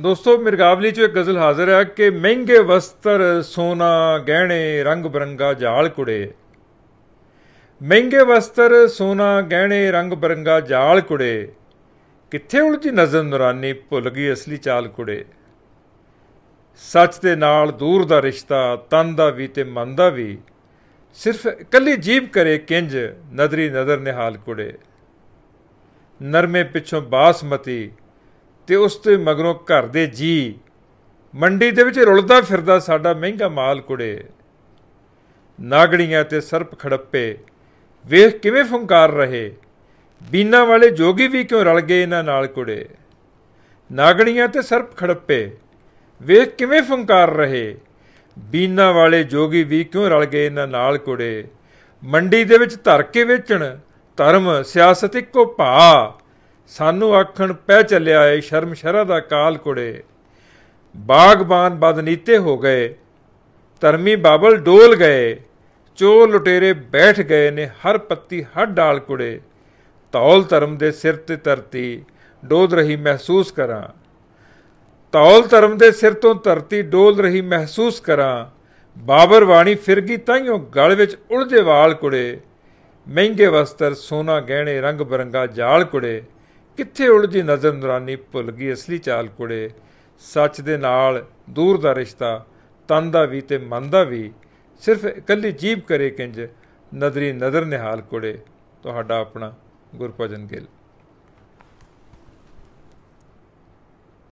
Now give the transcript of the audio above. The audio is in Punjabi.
ਦੋਸਤੋ ਮਿਰਗਾਵਲੀ 'ਚ ਇੱਕ ਗਜ਼ਲ ਹਾਜ਼ਰ ਹੈ ਕਿ ਮਹਿੰਗੇ ਵਸਤਰ ਸੋਨਾ ਗਹਿਣੇ ਰੰਗ ਬਰੰਗਾ ਜਾਲ ਕੁੜੇ ਮਹਿੰਗੇ ਵਸਤਰ ਸੋਨਾ ਗਹਿਣੇ ਰੰਗ ਬਰੰਗਾ ਜਾਲ ਕੁੜੇ ਕਿੱਥੇ ਉਲਝੀ ਨਜ਼ਰ ਨੁਰਾਨੀ ਭੁੱਲ ਗਈ ਅਸਲੀ ਚਾਲ ਕੁੜੇ ਸੱਚ ਦੇ ਨਾਲ ਦੂਰ ਦਾ ਰਿਸ਼ਤਾ ਤਨ ਦਾ ਵੀ ਤੇ ਮਨ ਦਾ ਵੀ ਸਿਰਫ ਇਕੱਲੀ ਜੀਬ ਕਰੇ ਕਿੰਜ ਨਦਰੀ ਨਦਰ ਨਿਹਾਲ ਕੁੜੇ ਨਰਮੇ ਪਿੱਛੋਂ ਬਾਸਮਤੀ ਤੇ ਉਸ ਤੇ ਮਗਰੋਂ ਘਰ ਦੇ ਜੀ ਮੰਡੀ ਦੇ ਵਿੱਚ ਰੁਲਦਾ ਫਿਰਦਾ ਸਾਡਾ ਮਹਿੰਗਾ ਮਾਲ ਕੁੜੇ ਨਾਗੜੀਆਂ ਤੇ ਸਰਪ ਖੜੱਪੇ ਵੇਖ ਕਿਵੇਂ ਫੁੰਕਾਰ ਰਹੇ ਬੀਨਾ ਵਾਲੇ ਜੋਗੀ ਵੀ ਕਿਉਂ ਰਲ ਗਏ ਇਹਨਾਂ ਨਾਲ ਕੁੜੇ ਨਾਗੜੀਆਂ ਤੇ ਸਰਪ ਖੜੱਪੇ ਵੇਖ ਕਿਵੇਂ ਫੁੰਕਾਰ ਰਹੇ ਬੀਨਾ ਵਾਲੇ ਜੋਗੀ ਵੀ ਕਿਉਂ ਰਲ ਗਏ ਇਹਨਾਂ ਨਾਲ ਕੁੜੇ ਮੰਡੀ ਦੇ ਵਿੱਚ ਧਰ ਕੇ ਵੇਚਣ ਧਰਮ ਸਿਆਸਤ ਇੱਕੋ ਭਾ ਸਾਨੂੰ ਆਖਣ ਪੈ ਚੱਲਿਆ ਏ ਸ਼ਰਮ ਸ਼ਰਾ ਦਾ ਕਾਲ ਕੁੜੇ ਬਾਗਬਾਨ ਬਦਨੀਤੇ ਹੋ ਗਏ ਧਰਮੀ ਬਾਬਲ ਡੋਲ ਗਏ ਚੋਰ ਲੁਟੇਰੇ ਬੈਠ ਗਏ ਨੇ ਹਰ ਪੱਤੀ ਹੱਡ ਡਾਲ ਕੁੜੇ ਤੌਲ ਧਰਮ ਦੇ ਸਿਰ ਤੇ ਧਰਤੀ ਡੋਲ ਰਹੀ ਮਹਿਸੂਸ ਕਰਾਂ ਤੌਲ ਧਰਮ ਦੇ ਸਿਰ ਤੋਂ ਧਰਤੀ ਡੋਲ ਰਹੀ ਮਹਿਸੂਸ ਕਰਾਂ ਬਾਬਰ ਵਾਣੀ ਫਿਰ ਗਈ ਤਾਈਓ ਗਲ ਵਿੱਚ ਉਲਦੇ ਵਾਲ ਕੁੜੇ ਮਹਿੰਗੇ ਵਸਤਰ ਸੋਨਾ ਗਹਿਣੇ ਰੰਗ ਬਰੰਗਾ ਜਾਲ ਕੁੜੇ ਕਿੱਥੇ ਉਲਝੀ ਨਜ਼ਰ ਨਰਾਨੀ ਭੁੱਲ ਗਈ ਅਸਲੀ ਚਾਲ ਕੁੜੇ ਸੱਚ ਦੇ ਨਾਲ ਦੂਰ ਦਾ ਰਿਸ਼ਤਾ ਤਨ ਦਾ ਵੀ ਤੇ ਮਨ ਦਾ ਵੀ ਸਿਰਫ ਇਕੱਲੀ ਜੀਬ ਕਰੇ ਕਿੰਜ ਨਦਰੀ ਨਦਰ ਨਿਹਾਲ ਕੁੜੇ ਤੁਹਾਡਾ ਆਪਣਾ ਗੁਰਪਜਨ ਗਿੱਲ